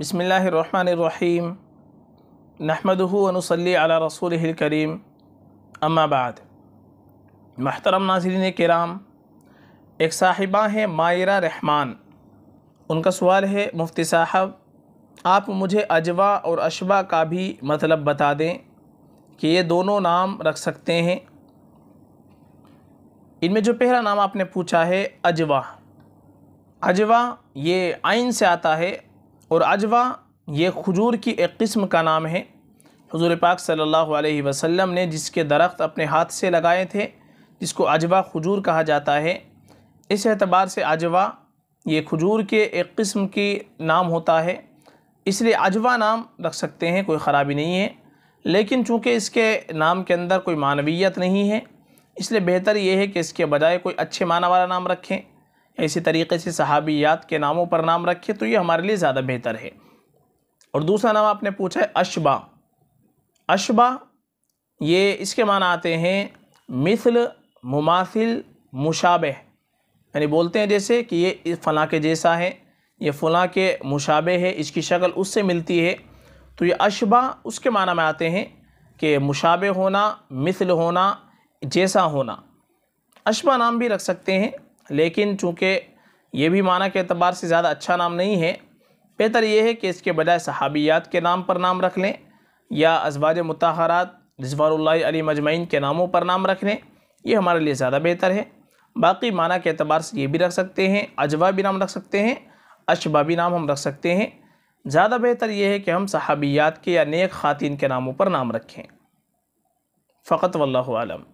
बसमीम नहमदनसली अला रसूल करीम अम्माबाद महतरम नाजरीन कराम एक साहिबा हैं मायरा रहमान उनका सवाल है मुफ्ती साहब आप मुझे अजवा और अशवा का भी मतलब बता दें कि ये दोनों नाम रख सकते हैं इनमें जो पहला नाम आपने पूछा है अजवा अजवा ये आइन से आता है और अजवा ये खजूर की एक किस्म का नाम है हजूर पाक सल्लल्लाहु अलैहि वसल्लम ने जिसके दरख्त अपने हाथ से लगाए थे जिसको अजवा खजूर कहा जाता है इस एतबार से अजवा ये खजूर के एक किस्म की नाम होता है इसलिए अजवा नाम रख सकते हैं कोई ख़राबी नहीं है लेकिन चूँकि इसके नाम के अंदर कोई मानवीयत नहीं है इसलिए बेहतर ये है कि इसके बजाय कोई अच्छे माना वाला नाम रखें इसी तरीके से सहाबियात के नामों पर नाम रखे तो ये हमारे लिए ज़्यादा बेहतर है और दूसरा नाम आपने पूछा है अशबा अशबा ये इसके माना आते हैं मिसल मुमासिल मुशाबे यानी बोलते हैं जैसे कि ये फ़लाँ के जैसा है ये फ़लाँ के मुशाबे है इसकी शक्ल उससे मिलती है तो ये अशबा उसके माना में आते हैं कि मुशाबे होना मिसल होना जैसा होना अशबा नाम भी रख सकते हैं लेकिन चूँकि ये भी माना के अतबार से ज़्यादा अच्छा नाम नहीं है बेहतर यह है कि इसके बजाय सहाबियात के नाम पर नाम रख लें या असवाज मतहरात रिजवानल्ला मजमैन के नामों पर नाम रख लें ये हमारे लिए ज़्यादा बेहतर है बाकी माना के अतबार से ये भी रख सकते हैं अजवा भी नाम रख सकते हैं अशबा भी नाम हम रख सकते हैं ज़्यादा बेहतर यह है कि हम सहाबियात के या नेक ख़ातिन के नामों पर नाम रखें फ़कत वल्लम